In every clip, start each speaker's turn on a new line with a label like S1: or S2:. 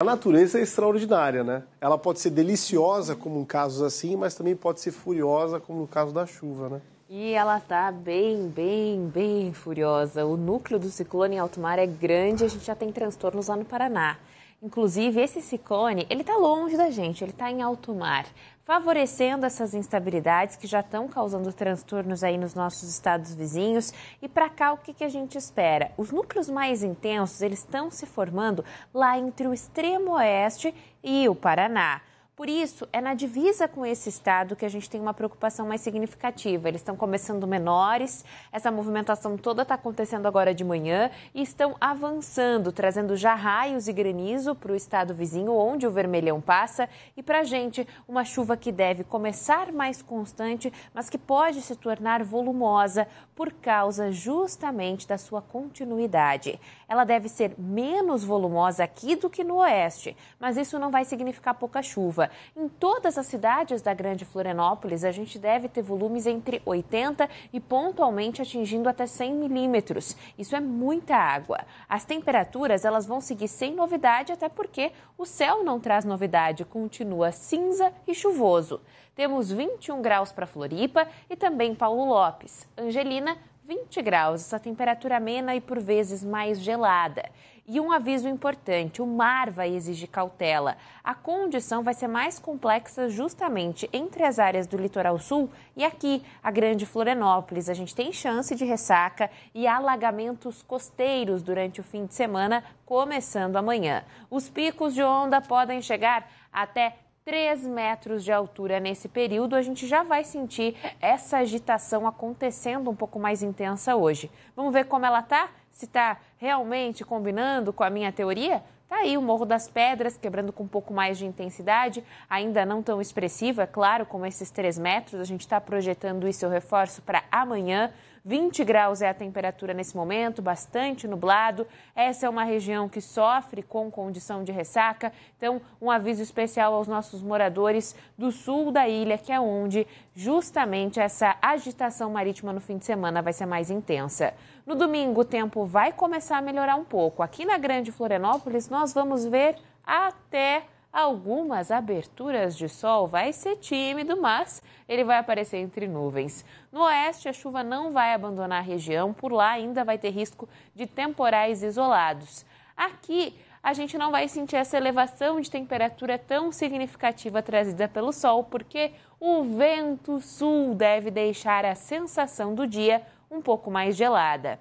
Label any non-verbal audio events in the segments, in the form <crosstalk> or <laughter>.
S1: A natureza é extraordinária, né? Ela pode ser deliciosa, como em casos assim, mas também pode ser furiosa, como no caso da chuva, né?
S2: E ela tá bem, bem, bem furiosa. O núcleo do ciclone em alto mar é grande e a gente já tem transtornos lá no Paraná. Inclusive, esse ciclone, ele está longe da gente, ele está em alto mar, favorecendo essas instabilidades que já estão causando transtornos aí nos nossos estados vizinhos. E para cá, o que, que a gente espera? Os núcleos mais intensos, eles estão se formando lá entre o extremo oeste e o Paraná. Por isso, é na divisa com esse estado que a gente tem uma preocupação mais significativa. Eles estão começando menores, essa movimentação toda está acontecendo agora de manhã e estão avançando, trazendo já raios e granizo para o estado vizinho, onde o vermelhão passa, e para a gente, uma chuva que deve começar mais constante, mas que pode se tornar volumosa por causa justamente da sua continuidade. Ela deve ser menos volumosa aqui do que no oeste, mas isso não vai significar pouca chuva em todas as cidades da Grande Florianópolis. A gente deve ter volumes entre 80 e pontualmente atingindo até 100 milímetros. Isso é muita água. As temperaturas elas vão seguir sem novidade, até porque o céu não traz novidade, continua cinza e chuvoso. Temos 21 graus para Floripa e também Paulo Lopes. Angelina, 20 graus, essa temperatura amena e por vezes mais gelada. E um aviso importante: o mar vai exigir cautela. A condição vai ser mais complexa justamente entre as áreas do litoral sul e aqui, a Grande Florianópolis. A gente tem chance de ressaca e alagamentos costeiros durante o fim de semana, começando amanhã. Os picos de onda podem chegar até 3 metros de altura nesse período, a gente já vai sentir essa agitação acontecendo um pouco mais intensa hoje. Vamos ver como ela tá? se está realmente combinando com a minha teoria? Tá aí o Morro das Pedras quebrando com um pouco mais de intensidade, ainda não tão expressiva, é claro, como esses 3 metros. A gente está projetando isso, eu reforço, para amanhã. 20 graus é a temperatura nesse momento, bastante nublado. Essa é uma região que sofre com condição de ressaca, então, um aviso especial aos nossos moradores do sul da ilha, que é onde justamente essa agitação marítima no fim de semana vai ser mais intensa. No domingo, o tempo vai começar a melhorar um pouco. Aqui na Grande Florianópolis, nós vamos ver até algumas aberturas de sol. Vai ser tímido, mas ele vai aparecer entre nuvens. No oeste, a chuva não vai abandonar a região, por lá ainda vai ter risco de temporais isolados. Aqui, a gente não vai sentir essa elevação de temperatura tão significativa trazida pelo sol, porque o vento sul deve deixar a sensação do dia um pouco mais gelada.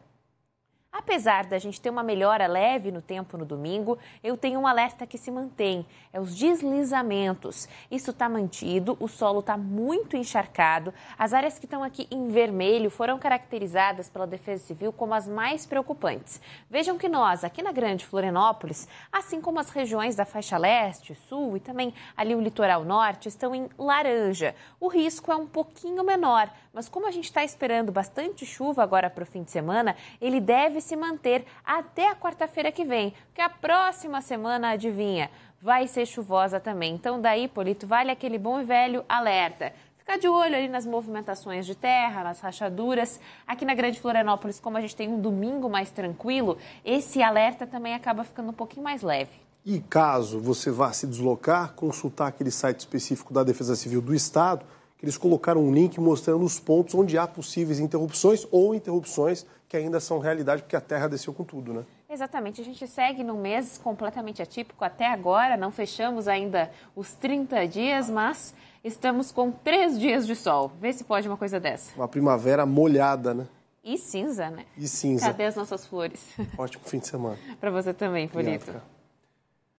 S2: Apesar da gente ter uma melhora leve no tempo no domingo, eu tenho um alerta que se mantém: é os deslizamentos. Isso está mantido, o solo está muito encharcado. As áreas que estão aqui em vermelho foram caracterizadas pela Defesa Civil como as mais preocupantes. Vejam que nós, aqui na Grande Florianópolis, assim como as regiões da faixa leste, sul e também ali o litoral norte, estão em laranja. O risco é um pouquinho menor, mas como a gente está esperando bastante chuva agora para o fim de semana, ele deve se manter até a quarta-feira que vem, porque a próxima semana, adivinha, vai ser chuvosa também. Então, daí, Polito, vale aquele bom e velho alerta. Ficar de olho ali nas movimentações de terra, nas rachaduras. Aqui na Grande Florianópolis, como a gente tem um domingo mais tranquilo, esse alerta também acaba ficando um pouquinho mais leve.
S1: E caso você vá se deslocar, consultar aquele site específico da Defesa Civil do Estado que eles colocaram um link mostrando os pontos onde há possíveis interrupções ou interrupções que ainda são realidade, porque a Terra desceu com tudo, né?
S2: Exatamente, a gente segue num mês completamente atípico até agora, não fechamos ainda os 30 dias, mas estamos com três dias de sol. Vê se pode uma coisa dessa.
S1: Uma primavera molhada, né?
S2: E cinza, né?
S1: E cinza. Cadê
S2: as nossas flores?
S1: Ótimo fim de semana. <laughs>
S2: Para você também, bonito.